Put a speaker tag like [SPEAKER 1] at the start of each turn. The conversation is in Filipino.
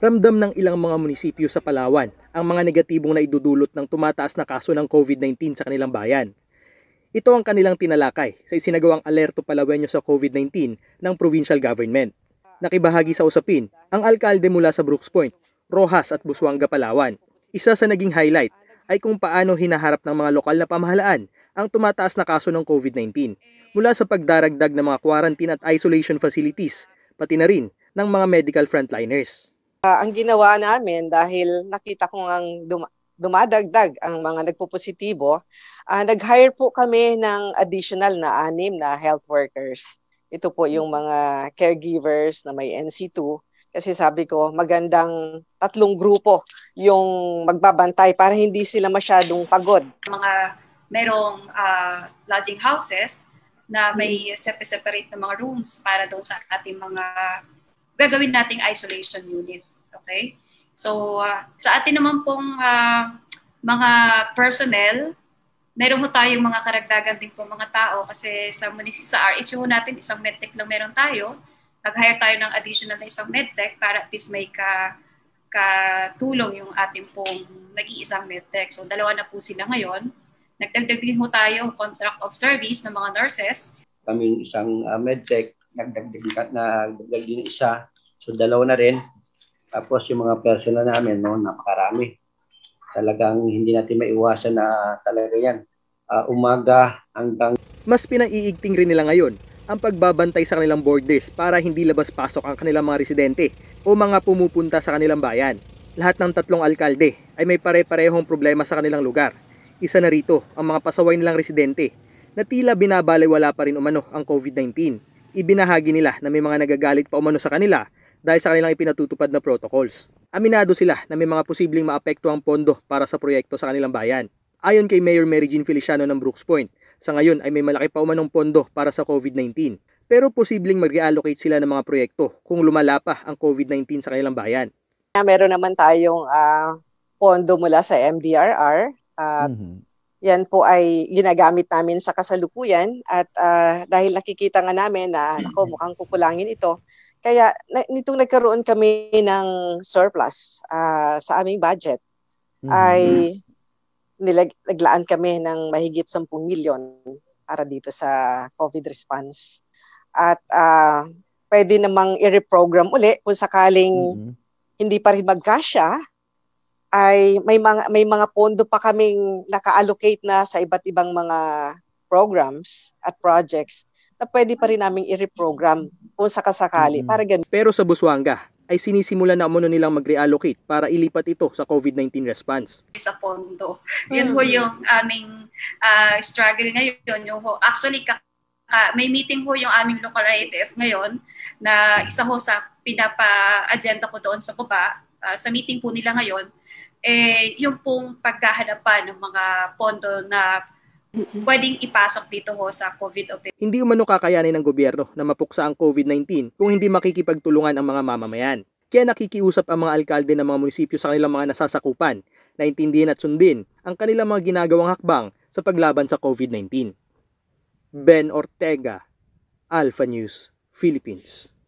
[SPEAKER 1] Ramdam ng ilang mga munisipyo sa Palawan ang mga negatibong na idudulot ng tumataas na kaso ng COVID-19 sa kanilang bayan. Ito ang kanilang tinalakay sa isinagawang alerto Palawenyo sa COVID-19 ng provincial government. Nakibahagi sa usapin ang alkalde mula sa Brooks Point, Rojas at Busuanga, Palawan. Isa sa naging highlight ay kung paano hinaharap ng mga lokal na pamahalaan ang tumataas na kaso ng COVID-19 mula sa pagdaragdag ng mga quarantine at isolation facilities pati na rin ng mga medical frontliners.
[SPEAKER 2] Uh, ang ginawa namin dahil nakita ko ang duma- dumadagdag ang mga nagpopositibo, uh, nag-hire po kami ng additional na anim na health workers. Ito po yung mga caregivers na may NC2 kasi sabi ko magandang tatlong grupo yung magbabantay para hindi sila masyadong pagod.
[SPEAKER 3] Mga merong uh, lodging houses na may mm-hmm. separate na mga rooms para doon sa ating mga gagawin nating isolation unit. Okay? So, uh, sa atin naman pong uh, mga personnel, meron po tayong mga karagdagan din po mga tao kasi sa, sa RHO natin, isang medtech lang meron tayo. Nag-hire tayo ng additional na isang medtech para at least may ka, katulong yung ating pong nag-iisang medtech. So, dalawa na po sila ngayon. Nagdagdag din po tayo contract of service ng mga
[SPEAKER 2] nurses. Kami isang uh, medtech nagdagdag nagdagdag din isa. So dalawa na rin. Tapos yung mga personal namin, no, napakarami. Talagang
[SPEAKER 1] hindi natin maiwasan na talaga yan. Uh, umaga hanggang... Mas pinaiigting rin nila ngayon ang pagbabantay sa kanilang borders para hindi labas-pasok ang kanilang mga residente o mga pumupunta sa kanilang bayan. Lahat ng tatlong alkalde ay may pare-parehong problema sa kanilang lugar. Isa na rito ang mga pasaway nilang residente na tila binabalewala pa rin umano ang COVID-19 ibinahagi nila na may mga nagagalit pa umano sa kanila dahil sa kanilang ipinatutupad na protocols. Aminado sila na may mga posibleng maapekto ang pondo para sa proyekto sa kanilang bayan. Ayon kay Mayor Mary Jean Feliciano ng Brooks Point, sa ngayon ay may malaki pa umanong pondo para sa COVID-19 pero posibleng mag-reallocate sila ng mga proyekto kung lumala pa ang COVID-19 sa kanilang bayan.
[SPEAKER 2] Meron naman tayong uh, pondo mula sa MDRR at uh, mm-hmm yan po ay ginagamit namin sa kasalukuyan at uh, dahil nakikita nga namin na ako mukhang kukulangin ito kaya nitong nagkaroon kami ng surplus uh, sa aming budget mm-hmm. ay nilag, naglaan kami ng mahigit 10 milyon para dito sa COVID response at uh, pwede namang i-reprogram uli kung sakaling mm-hmm. hindi pa rin magkasya ay may mga may mga pondo pa kaming naka-allocate na sa iba't ibang mga programs at
[SPEAKER 1] projects na pwede pa rin naming i-reprogram kung sakasakali. Mm. Para ganun. Pero sa Busuanga, ay sinisimula na muna nilang mag-reallocate para ilipat ito sa COVID-19 response. Sa
[SPEAKER 3] pondo. Mm. Yun ho yung aming uh, struggle ngayon. Yung ho, actually, ka, uh, may meeting ho yung aming local IATF ngayon na isa ho sa pinapa-agenda ko doon sa Cuba. Uh, ah, sa meeting po nila ngayon, eh, yung pong pagkahanapan ng mga pondo na pwedeng ipasok dito ho sa COVID
[SPEAKER 1] operation. Hindi umano kakayanin ng gobyerno na mapuksa ang COVID-19 kung hindi makikipagtulungan ang mga mamamayan. Kaya nakikiusap ang mga alkalde ng mga munisipyo sa kanilang mga nasasakupan na intindihin at sundin ang kanilang mga ginagawang hakbang sa paglaban sa COVID-19. Ben Ortega, Alpha News, Philippines.